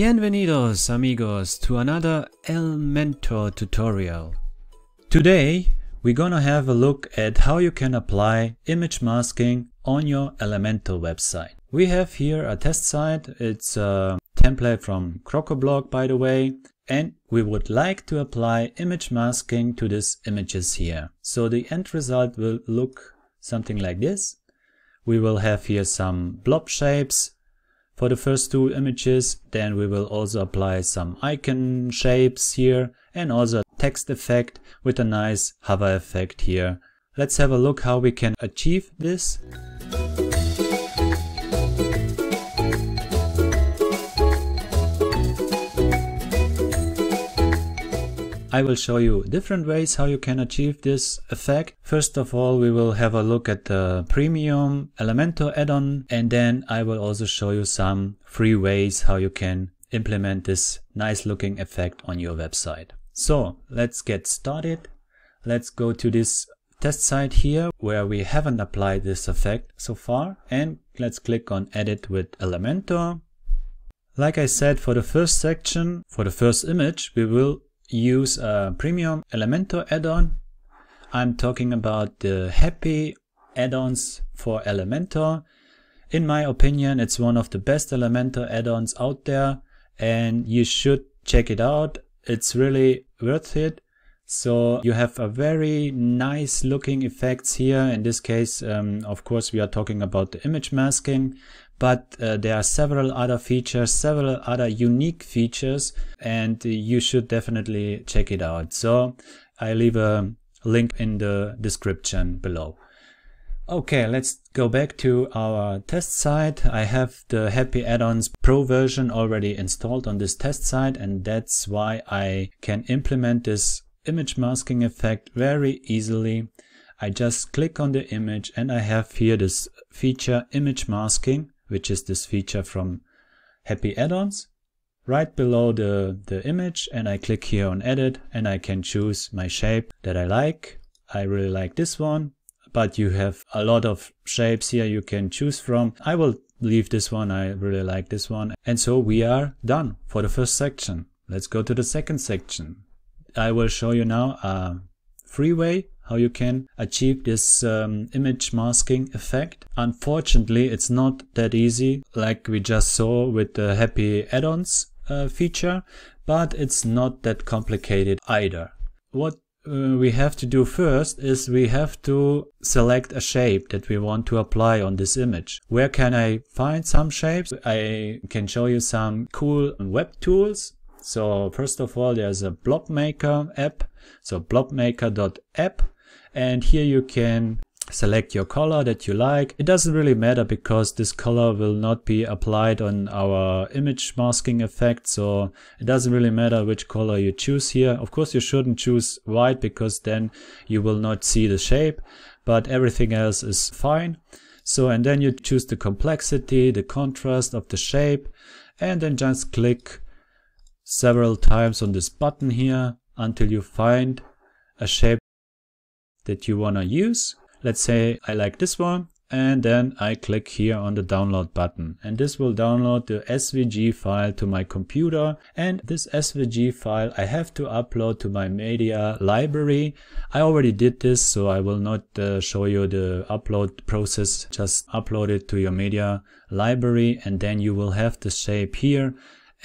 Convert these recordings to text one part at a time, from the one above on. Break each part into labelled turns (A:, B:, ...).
A: Bienvenidos amigos to another Elementor tutorial. Today we're gonna have a look at how you can apply image masking on your Elementor website. We have here a test site, it's a template from CrocoBlog by the way, and we would like to apply image masking to these images here. So the end result will look something like this. We will have here some blob shapes, for the first two images. Then we will also apply some icon shapes here and also text effect with a nice hover effect here. Let's have a look how we can achieve this. I will show you different ways how you can achieve this effect. First of all, we will have a look at the premium Elementor add-on and then I will also show you some free ways how you can implement this nice looking effect on your website. So let's get started. Let's go to this test site here where we haven't applied this effect so far and let's click on edit with Elementor. Like I said for the first section, for the first image, we will use a premium Elementor add-on. I'm talking about the Happy add-ons for Elementor. In my opinion, it's one of the best Elementor add-ons out there and you should check it out. It's really worth it. So you have a very nice looking effects here. In this case, um, of course, we are talking about the image masking but uh, there are several other features, several other unique features, and you should definitely check it out. So I leave a link in the description below. Okay, let's go back to our test site. I have the Happy Add-ons Pro version already installed on this test site and that's why I can implement this image masking effect very easily. I just click on the image and I have here this feature image masking which is this feature from Happy Add-ons, right below the, the image and I click here on edit and I can choose my shape that I like. I really like this one, but you have a lot of shapes here you can choose from. I will leave this one, I really like this one. And so we are done for the first section. Let's go to the second section. I will show you now a uh, freeway how you can achieve this um, image masking effect. Unfortunately, it's not that easy like we just saw with the happy add-ons uh, feature, but it's not that complicated either. What uh, we have to do first is we have to select a shape that we want to apply on this image. Where can I find some shapes? I can show you some cool web tools so first of all, there's a Blobmaker app. So blobmaker.app. And here you can select your color that you like. It doesn't really matter because this color will not be applied on our image masking effect. So it doesn't really matter which color you choose here. Of course, you shouldn't choose white because then you will not see the shape, but everything else is fine. So, and then you choose the complexity, the contrast of the shape, and then just click several times on this button here until you find a shape that you wanna use. Let's say I like this one and then I click here on the download button and this will download the SVG file to my computer and this SVG file I have to upload to my media library. I already did this so I will not uh, show you the upload process just upload it to your media library and then you will have the shape here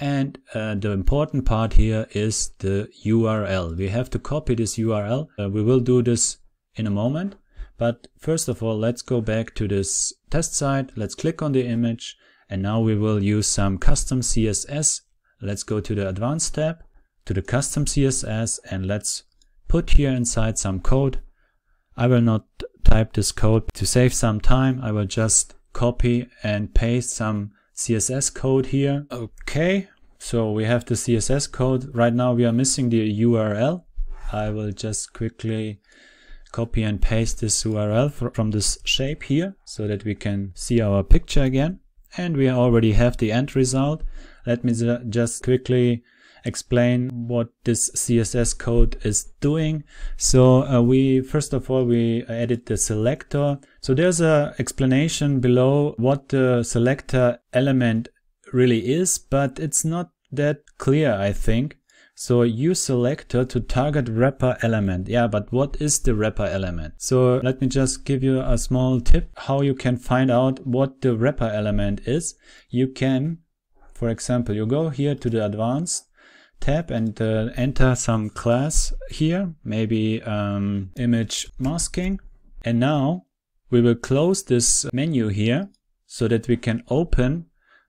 A: and uh, the important part here is the URL. We have to copy this URL. Uh, we will do this in a moment. But first of all, let's go back to this test site. Let's click on the image. And now we will use some custom CSS. Let's go to the advanced tab, to the custom CSS, and let's put here inside some code. I will not type this code. To save some time, I will just copy and paste some CSS code here. Okay, so we have the CSS code. Right now we are missing the URL. I will just quickly copy and paste this URL from this shape here so that we can see our picture again. And we already have the end result. Let me just quickly explain what this CSS code is doing. So uh, we first of all we edit the selector. So there's a explanation below what the selector element really is, but it's not that clear I think. So use selector to target wrapper element. Yeah, but what is the wrapper element? So let me just give you a small tip how you can find out what the wrapper element is. You can, for example, you go here to the advanced tab and uh, enter some class here, maybe um, image masking. And now we will close this menu here so that we can open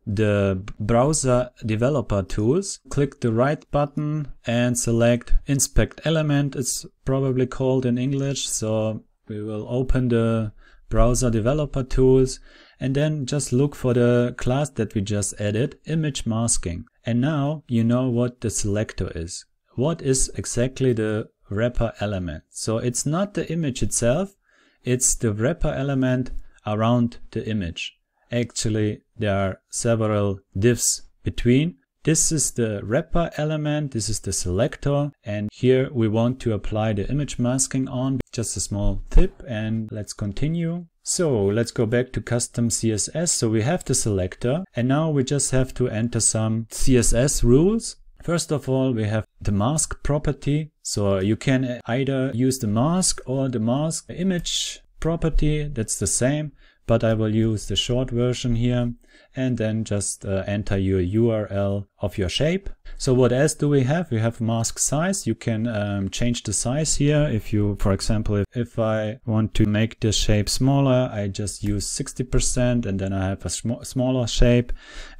A: the browser developer tools. Click the right button and select inspect element. It's probably called in English. So we will open the browser developer tools and then just look for the class that we just added, image masking. And now you know what the selector is. What is exactly the wrapper element? So it's not the image itself, it's the wrapper element around the image. Actually, there are several diffs between. This is the wrapper element, this is the selector, and here we want to apply the image masking on, just a small tip, and let's continue. So let's go back to custom CSS. So we have the selector and now we just have to enter some CSS rules. First of all, we have the mask property. So you can either use the mask or the mask image property. That's the same but I will use the short version here and then just uh, enter your URL of your shape. So what else do we have? We have mask size. You can um, change the size here. If you, for example, if, if I want to make the shape smaller, I just use 60% and then I have a sm smaller shape,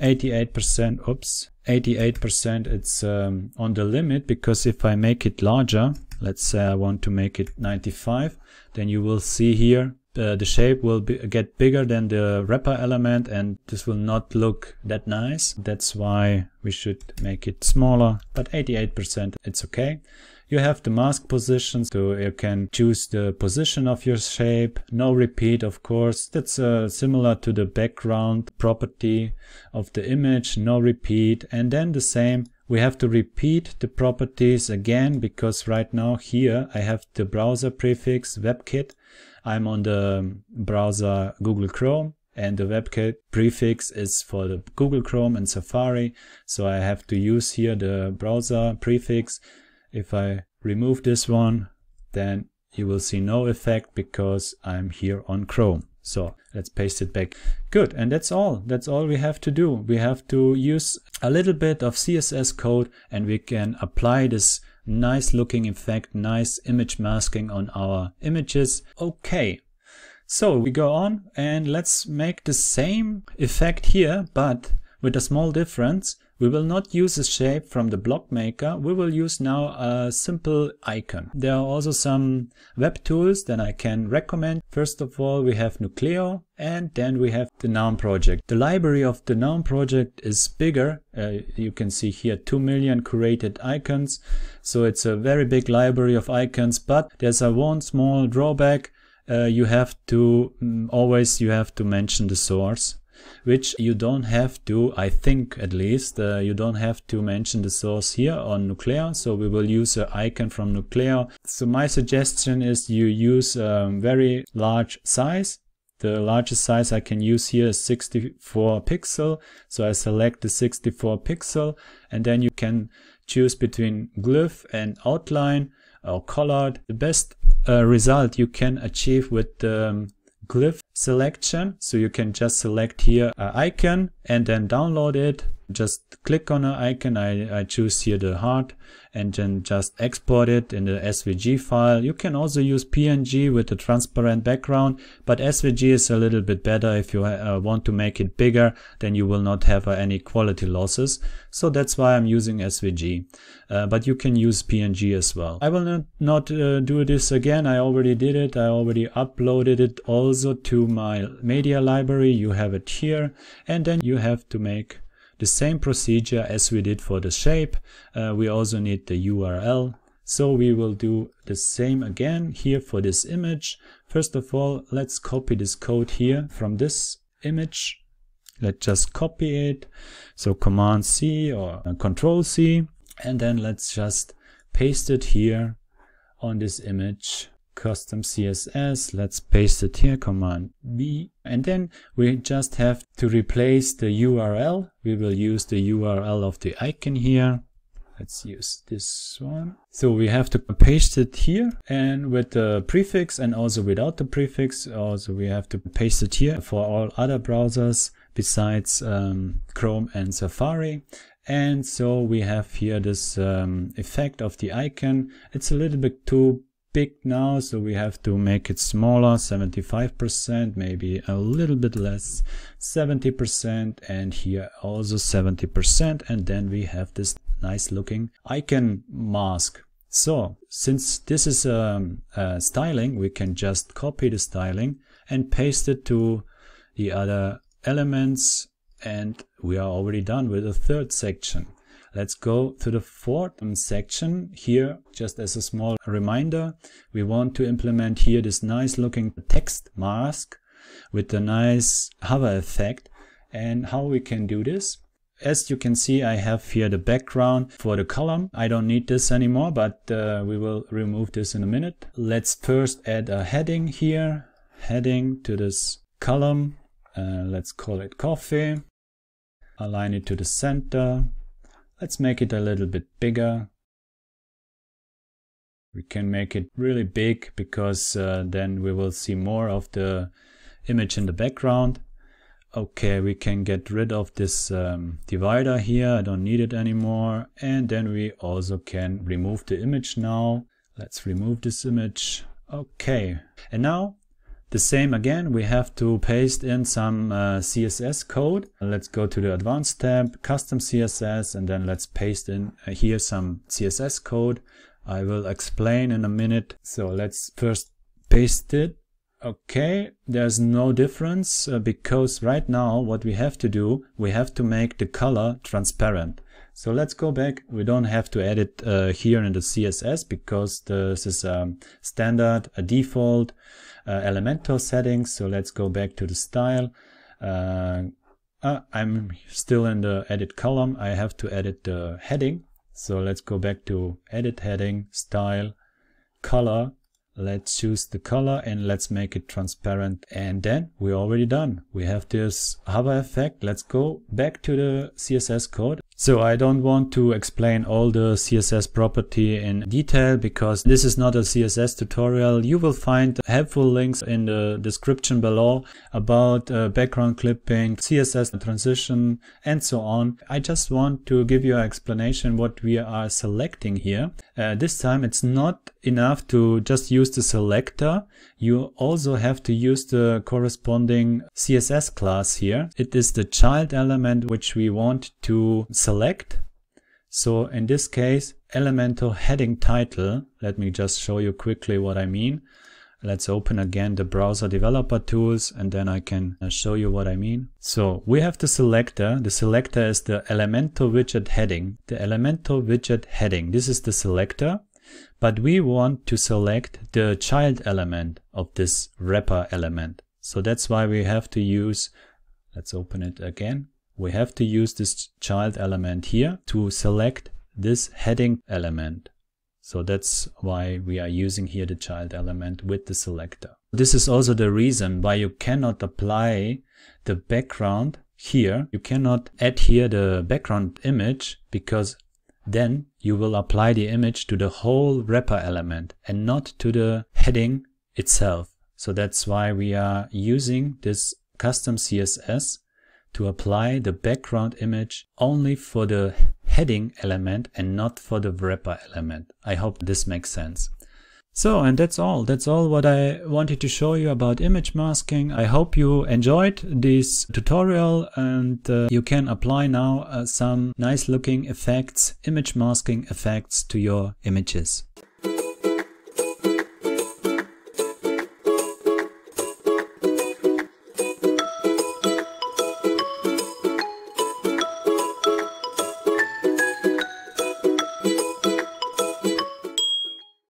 A: 88%, oops, 88% it's um, on the limit because if I make it larger, let's say I want to make it 95, then you will see here uh, the shape will be, get bigger than the wrapper element and this will not look that nice. That's why we should make it smaller, but 88% it's okay. You have the mask position, so you can choose the position of your shape. No repeat, of course. That's uh, similar to the background property of the image, no repeat. And then the same, we have to repeat the properties again, because right now here I have the browser prefix WebKit I'm on the browser Google Chrome and the WebKit prefix is for the Google Chrome and Safari. So I have to use here the browser prefix. If I remove this one, then you will see no effect because I'm here on Chrome. So let's paste it back. Good, and that's all. That's all we have to do. We have to use a little bit of CSS code and we can apply this nice looking effect, nice image masking on our images. Okay, so we go on and let's make the same effect here, but with a small difference. We will not use a shape from the block maker. We will use now a simple icon. There are also some web tools that I can recommend. First of all, we have Nucleo and then we have the Noun project. The library of the Noun project is bigger. Uh, you can see here 2 million curated icons. So it's a very big library of icons, but there's a one small drawback. Uh, you have to mm, always you have to mention the source which you don't have to, I think at least, uh, you don't have to mention the source here on Nuclea. So we will use an icon from Nuclea. So my suggestion is you use a um, very large size. The largest size I can use here is 64 pixel. So I select the 64 pixel and then you can choose between glyph and outline or colored. The best uh, result you can achieve with the um, glyph selection. So you can just select here an icon and then download it just click on an icon. I, I choose here the heart and then just export it in the SVG file. You can also use PNG with a transparent background, but SVG is a little bit better. If you uh, want to make it bigger, then you will not have uh, any quality losses. So that's why I'm using SVG, uh, but you can use PNG as well. I will not, not uh, do this again. I already did it. I already uploaded it also to my media library. You have it here and then you have to make the same procedure as we did for the shape, uh, we also need the URL. So we will do the same again here for this image. First of all, let's copy this code here from this image. Let's just copy it. So Command C or Control C. And then let's just paste it here on this image custom CSS. Let's paste it here, command B. And then we just have to replace the URL. We will use the URL of the icon here. Let's use this one. So we have to paste it here and with the prefix and also without the prefix. Also we have to paste it here for all other browsers besides um, Chrome and Safari. And so we have here this um, effect of the icon. It's a little bit too big now so we have to make it smaller 75% maybe a little bit less 70% and here also 70% and then we have this nice looking icon mask so since this is a, um, a styling we can just copy the styling and paste it to the other elements and we are already done with the third section Let's go to the fourth section here, just as a small reminder. We want to implement here this nice looking text mask with the nice hover effect. And how we can do this? As you can see, I have here the background for the column. I don't need this anymore, but uh, we will remove this in a minute. Let's first add a heading here, heading to this column. Uh, let's call it coffee. Align it to the center. Let's make it a little bit bigger. We can make it really big because uh, then we will see more of the image in the background. Okay, we can get rid of this um, divider here. I don't need it anymore. And then we also can remove the image now. Let's remove this image. Okay, and now the same again, we have to paste in some uh, CSS code. Let's go to the advanced tab, custom CSS, and then let's paste in uh, here some CSS code. I will explain in a minute. So let's first paste it. Okay, there's no difference uh, because right now what we have to do, we have to make the color transparent. So let's go back. We don't have to edit uh, here in the CSS because this is um, standard, a default. Uh, Elementor settings. So let's go back to the style. Uh, uh, I'm still in the edit column. I have to edit the heading. So let's go back to edit heading, style, color. Let's choose the color and let's make it transparent. And then we're already done. We have this hover effect. Let's go back to the CSS code so I don't want to explain all the CSS property in detail because this is not a CSS tutorial. You will find helpful links in the description below about uh, background clipping, CSS transition and so on. I just want to give you an explanation what we are selecting here. Uh, this time it's not enough to just use the selector. You also have to use the corresponding CSS class here. It is the child element which we want to select select. So in this case, elemental heading title, let me just show you quickly what I mean. Let's open again the browser developer tools and then I can uh, show you what I mean. So we have the selector. The selector is the elemental widget heading. The elemental widget heading. This is the selector but we want to select the child element of this wrapper element. So that's why we have to use, let's open it again we have to use this child element here to select this heading element. So that's why we are using here the child element with the selector. This is also the reason why you cannot apply the background here. You cannot add here the background image because then you will apply the image to the whole wrapper element and not to the heading itself. So that's why we are using this custom CSS to apply the background image only for the heading element and not for the wrapper element. I hope this makes sense. So, and that's all. That's all what I wanted to show you about image masking. I hope you enjoyed this tutorial and uh, you can apply now uh, some nice looking effects, image masking effects to your images.